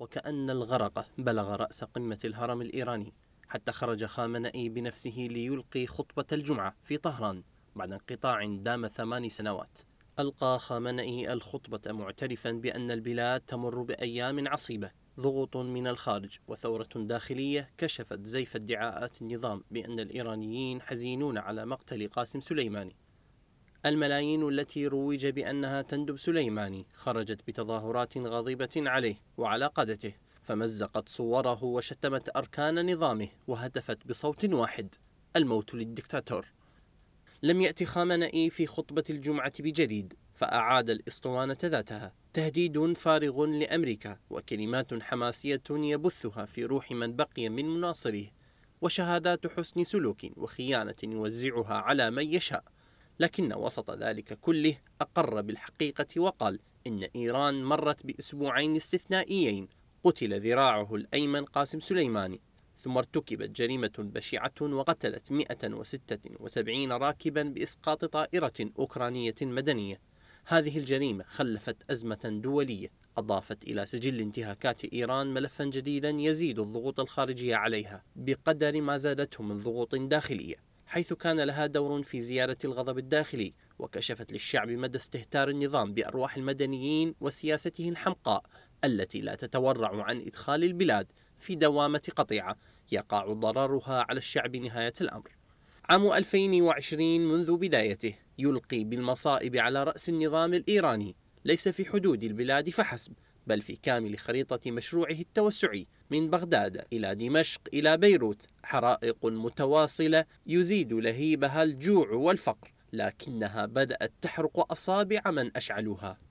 وكأن الغرق بلغ رأس قمة الهرم الإيراني حتى خرج خامنئي بنفسه ليلقي خطبة الجمعة في طهران بعد انقطاع دام ثمان سنوات ألقى خامنئي الخطبة معترفا بأن البلاد تمر بأيام عصيبة ضغوط من الخارج وثورة داخلية كشفت زيف ادعاءات النظام بأن الإيرانيين حزينون على مقتل قاسم سليماني الملايين التي روج بأنها تندب سليماني خرجت بتظاهرات غاضبة عليه وعلى قادته فمزقت صوره وشتمت أركان نظامه وهتفت بصوت واحد الموت للدكتاتور لم يأتي خامنئي في خطبة الجمعة بجديد فأعاد الإسطوانة ذاتها تهديد فارغ لأمريكا وكلمات حماسية يبثها في روح من بقي من مناصريه وشهادات حسن سلوك وخيانة يوزعها على من يشاء لكن وسط ذلك كله أقر بالحقيقة وقال إن إيران مرت بأسبوعين استثنائيين قتل ذراعه الأيمن قاسم سليماني ثم ارتكبت جريمة بشعة وقتلت 176 راكبا بإسقاط طائرة أوكرانية مدنية هذه الجريمة خلفت أزمة دولية أضافت إلى سجل انتهاكات إيران ملفا جديدا يزيد الضغوط الخارجية عليها بقدر ما زادته من ضغوط داخلية حيث كان لها دور في زيارة الغضب الداخلي وكشفت للشعب مدى استهتار النظام بأرواح المدنيين وسياسته الحمقاء التي لا تتورع عن إدخال البلاد في دوامة قطيعة يقع ضررها على الشعب نهاية الأمر عام 2020 منذ بدايته يلقي بالمصائب على رأس النظام الإيراني ليس في حدود البلاد فحسب بل في كامل خريطة مشروعه التوسعي من بغداد إلى دمشق إلى بيروت حرائق متواصلة يزيد لهيبها الجوع والفقر لكنها بدأت تحرق أصابع من أشعلوها